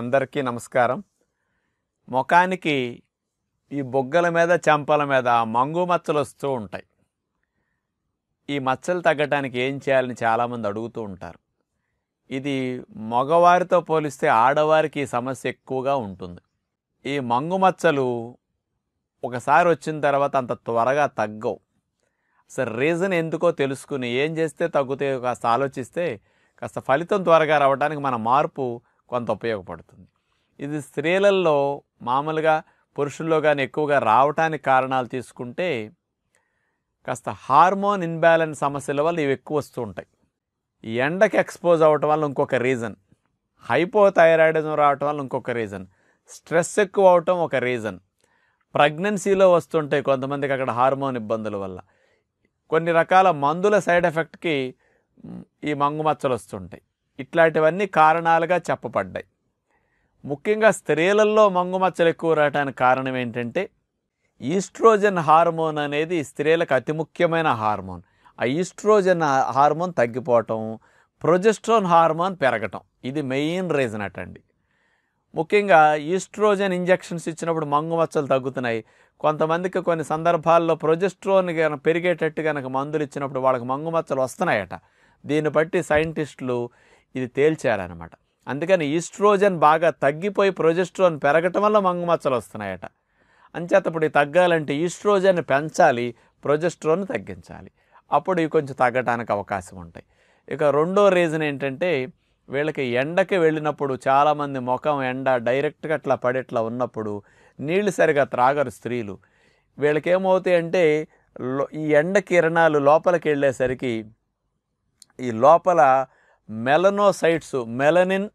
అందరికీ నమస్కారం ముఖానికి ఈ బొగ్గల మీద చెంపల మీద మంగు మచ్చలు వస్తూ ఉంటాయి ఈ మచ్చలు తగ్గటానికి ఏం చేయాలని చాలామంది అడుగుతూ ఉంటారు ఇది మగవారితో పోలిస్తే ఆడవారికి ఈ సమస్య ఎక్కువగా ఉంటుంది ఈ మంగు మచ్చలు ఒకసారి వచ్చిన తర్వాత అంత త్వరగా తగ్గవు అసలు రీజన్ ఎందుకో తెలుసుకుని ఏం చేస్తే తగ్గుతాయో కాస్త ఆలోచిస్తే కాస్త ఫలితం త్వరగా రావడానికి మన మార్పు కొంత ఉపయోగపడుతుంది ఇది స్త్రీలలో మామూలుగా పురుషుల్లో కానీ ఎక్కువగా రావటానికి కారణాలు తీసుకుంటే కాస్త హార్మోన్ ఇన్బ్యాలెన్స్ సమస్యల వల్ల ఇవి ఎక్కువ వస్తూ ఉంటాయి ఎండకి ఎక్స్పోజ్ అవ్వటం వల్ల ఇంకొక రీజన్ హైపోథైరాయిడిజం రావటం వల్ల ఇంకొక రీజన్ స్ట్రెస్ ఎక్కువ అవటం ఒక రీజన్ ప్రెగ్నెన్సీలో వస్తుంటాయి కొంతమందికి అక్కడ హార్మోన్ ఇబ్బందుల వల్ల కొన్ని రకాల మందుల సైడ్ ఎఫెక్ట్కి ఈ మంగుమచ్చలు వస్తుంటాయి ఇట్లాంటివన్నీ కారణాలుగా చెప్పబడ్డాయి ముఖ్యంగా స్త్రీలలో మంగుమచ్చలు ఎక్కువ రావడానికి కారణం ఏంటంటే ఈస్ట్రోజన్ హార్మోన్ అనేది స్త్రీలకు అతి ముఖ్యమైన హార్మోన్ ఆ ఈస్ట్రోజన్ హార్మోన్ తగ్గిపోవటం ప్రొజెస్ట్రోన్ హార్మోన్ పెరగటం ఇది మెయిన్ రీజన్ అటండి ముఖ్యంగా ఈస్ట్రోజన్ ఇంజెక్షన్స్ ఇచ్చినప్పుడు మంగుమచ్చలు తగ్గుతున్నాయి కొంతమందికి కొన్ని సందర్భాల్లో ప్రొజెస్ట్రోన్ కనుక పెరిగేటట్టు కనుక మందులు ఇచ్చినప్పుడు వాళ్ళకి మంగుమచ్చలు వస్తున్నాయట దీన్ని బట్టి సైంటిస్టులు ఇది తేల్చారనమాట అందుకని ఈస్ట్రోజన్ బాగా తగ్గిపోయి ప్రొజెస్ట్రోన్ పెరగటం వల్ల మంగుమచ్చలు వస్తున్నాయట అంచేత ఇప్పుడు తగ్గాలంటే ఈస్ట్రోజన్ పెంచాలి ప్రొజెస్ట్రోన్ తగ్గించాలి అప్పుడు ఇవి కొంచెం తగ్గడానికి అవకాశం ఉంటాయి ఇక రెండో రీజన్ ఏంటంటే వీళ్ళకి ఎండకి వెళ్ళినప్పుడు చాలామంది ముఖం ఎండ డైరెక్ట్గా అట్లా పడేట్లా ఉన్నప్పుడు నీళ్లు సరిగా త్రాగరు స్త్రీలు వీళ్ళకి ఏమవుతాయి అంటే ఈ ఎండ కిరణాలు లోపలికి వెళ్ళేసరికి ఈ లోపల మెలనోసైట్స్ మెలనిన్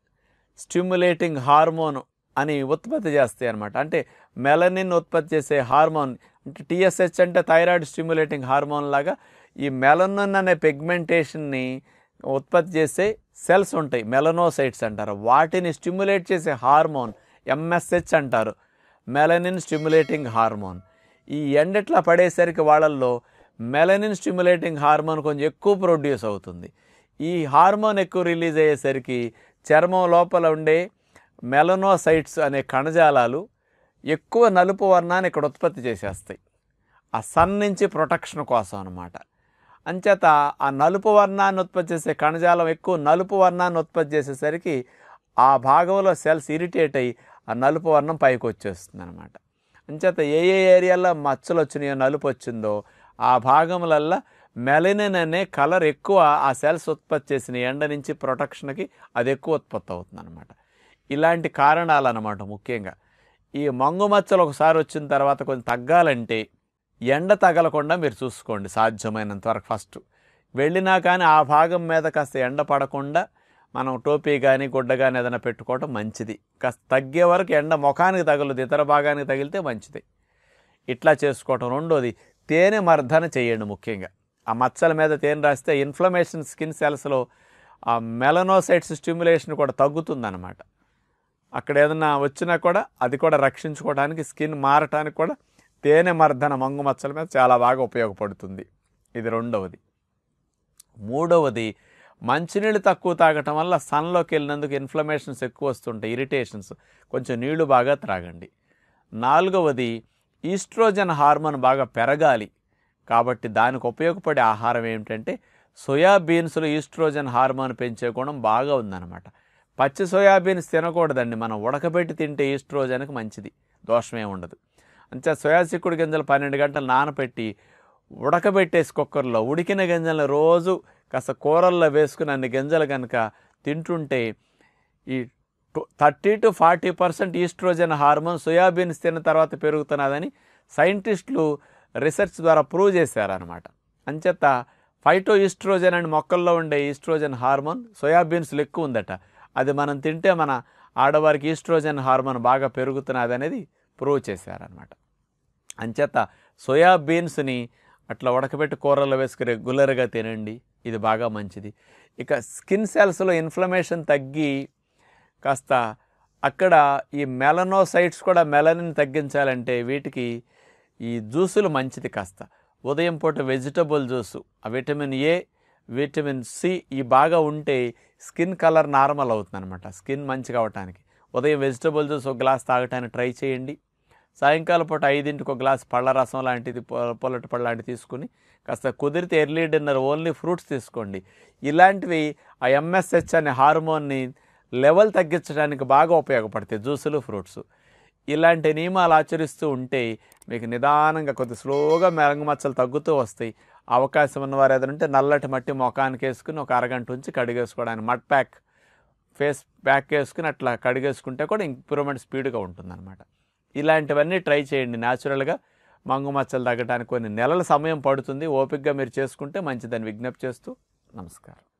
స్టిమ్యులేటింగ్ హార్మోన్ అని ఉత్పత్తి చేస్తాయి అనమాట అంటే మెలనిన్ ఉత్పత్తి చేసే హార్మోన్ అంటే టీఎస్హెచ్ అంటే థైరాయిడ్ స్టిమ్యులేటింగ్ హార్మోన్ లాగా ఈ మెలనిన్ అనే పిగ్మెంటేషన్ని ఉత్పత్తి చేసే సెల్స్ ఉంటాయి మెలనోసైట్స్ అంటారు వాటిని స్టిమ్యులేట్ చేసే హార్మోన్ ఎంఎస్హెచ్ అంటారు మెలనిన్ స్టిమ్యులేటింగ్ హార్మోన్ ఈ ఎండట్లా పడేసరికి వాళ్ళల్లో మెలనిన్ స్టిమ్యులేటింగ్ హార్మోన్ కొంచెం ఎక్కువ ప్రొడ్యూస్ అవుతుంది ఈ హార్మోన్ ఎక్కువ రిలీజ్ అయ్యేసరికి చర్మం లోపల ఉండే మెలనోసైట్స్ అనే కణజాలాలు ఎక్కువ నలుపు వర్ణాన్ని ఇక్కడ ఉత్పత్తి చేసేస్తాయి ఆ సన్ నుంచి ప్రొటెక్షన్ కోసం అనమాట అంచేత ఆ నలుపు వర్ణాన్ని ఉత్పత్తి చేసే కణజాలం ఎక్కువ నలుపు వర్ణాన్ని ఉత్పత్తి చేసేసరికి ఆ భాగంలో సెల్స్ ఇరిటేట్ అయ్యి ఆ నలుపు వర్ణం పైకి వచ్చేస్తుంది అనమాట అంచేత ఏ ఏ ఏరియాలో మచ్చలు వచ్చినాయో నలుపు వచ్చిందో ఆ భాగములల్లో మెలనిన్ అనే కలర్ ఎక్కువ ఆ సెల్స్ ఉత్పత్తి చేసిన ఎండ నుంచి ప్రొటెక్షన్కి అది ఎక్కువ ఉత్పత్తి అవుతుంది అనమాట ఇలాంటి కారణాలు అనమాట ముఖ్యంగా ఈ మంగు మచ్చలు ఒకసారి వచ్చిన తర్వాత కొంచెం తగ్గాలంటే ఎండ తగలకుండా మీరు చూసుకోండి సాధ్యమైనంత వరకు ఫస్ట్ వెళ్ళినా కానీ ఆ భాగం మీద కాస్త ఎండ పడకుండా మనం టోపీ కానీ గుడ్డ కానీ ఏదైనా పెట్టుకోవడం మంచిది కాస్త తగ్గే వరకు ఎండ ముఖానికి తగలదు ఇతర భాగానికి తగిలితే మంచిది ఇట్లా చేసుకోవటం రెండోది తేనె మర్దన చేయండి ముఖ్యంగా ఆ మచ్చల మీద తేనె రాస్తే ఇన్ఫ్లమేషన్ స్కిన్ సెల్స్లో ఆ మెలనోసైట్స్ స్టిమ్యులేషన్ కూడా తగ్గుతుందన్నమాట అక్కడ ఏదన్నా వచ్చినా కూడా అది కూడా రక్షించుకోవడానికి స్కిన్ మారటానికి కూడా తేనె మర్దన మంగు మచ్చల మీద చాలా బాగా ఉపయోగపడుతుంది ఇది రెండవది మూడవది మంచినీళ్ళు తక్కువ తాగటం వల్ల సన్లోకి వెళ్ళినందుకు ఇన్ఫ్లమేషన్స్ ఎక్కువ వస్తుంటాయి ఇరిటేషన్స్ కొంచెం నీళ్లు బాగా త్రాగండి నాలుగవది ఈస్ట్రోజన్ హార్మోన్ బాగా పెరగాలి కాబట్టి దానికి ఉపయోగపడే ఆహారం ఏమిటంటే సోయాబీన్స్లో ఈస్ట్రోజన్ హార్మోన్ పెంచే గుణం బాగా ఉందన్నమాట పచ్చి సోయాబీన్స్ తినకూడదండి మనం ఉడకబెట్టి తింటే ఈస్ట్రోజన్కి మంచిది దోషమే ఉండదు అంతే సోయాసిక్కుడు గింజలు పన్నెండు గంటలు నానపెట్టి ఉడకబెట్టేసి కుక్కర్లో ఉడికిన గింజలను రోజు కాస్త కూరల్లో వేసుకుని అన్ని గింజలు కనుక తింటుంటే ఈ thirty to forty percent estrogen hormone soybeans తిన్న తర్వాత పెరుగుతున్నదని సైంటిస్టులు రీసెర్చ్ ద్వారా ప్రూవ్ చేశారనమాట అంచేత ఫైటో ఈస్ట్రోజన్ అండ్ మొక్కల్లో ఉండే ఈస్ట్రోజన్ హార్మోన్ సోయాబీన్స్లో ఎక్కువ ఉందట అది మనం తింటే మన ఆడవారికి ఈస్ట్రోజన్ హార్మోన్ బాగా పెరుగుతున్నది అనేది ప్రూవ్ చేశారనమాట అంచేత సోయాబీన్స్ని అట్లా ఉడకబెట్టి కూరల్లో వేసుకుని రెగ్యులర్గా తినండి ఇది బాగా మంచిది ఇక స్కిన్ సెల్స్లో ఇన్ఫ్లమేషన్ తగ్గి కాస్త అక్కడ ఈ మెలనోసైట్స్ కూడా మెలనిన్ తగ్గించాలంటే వీటికి ఈ జ్యూసులు మంచిది కాస్త ఉదయం పూట vegetable juice vitamin A vitamin C ఈ బాగా ఉంటే స్కిన్ కలర్ నార్మల్ అవుతుంది అనమాట స్కిన్ మంచిగా అవటానికి ఉదయం వెజిటబుల్ జ్యూస్ ఒక గ్లాస్ తాగటానికి ట్రై చేయండి సాయంకాలం పూట ఐదింటికి ఒక గ్లాస్ పళ్ళ రసం లాంటిది పొలటి పళ్ళ లాంటివి తీసుకుని కాస్త కుదిరితే ఎర్లీ డిన్నర్ ఓన్లీ ఫ్రూట్స్ తీసుకోండి ఇలాంటివి ఆ ఎంఎస్హెచ్ అనే హార్మోన్ని లెవెల్ తగ్గించడానికి బాగా ఉపయోగపడతాయి జ్యూసులు ఫ్రూట్స్ ఇలాంటి నియమాలు ఆచరిస్తూ ఉంటే మీకు నిదానంగా కొద్ది స్లోగా మచ్చలు తగ్గుతూ వస్తాయి అవకాశం ఉన్నవారు ఏదంటే నల్లటి మట్టి ముఖానికి వేసుకుని ఒక అరగంట ఉంచి కడిగేసుకోవడానికి మట్ ప్యాక్ ఫేస్ ప్యాక్ వేసుకుని అట్లా కడిగేసుకుంటే కూడా ఇంప్రూవ్మెంట్ స్పీడ్గా ఉంటుందన్నమాట ఇలాంటివన్నీ ట్రై చేయండి న్యాచురల్గా మంగు మచ్చలు తగ్గడానికి కొన్ని నెలల సమయం పడుతుంది ఓపిక్గా మీరు చేసుకుంటే మంచిదని విజ్ఞప్తి చేస్తూ నమస్కారం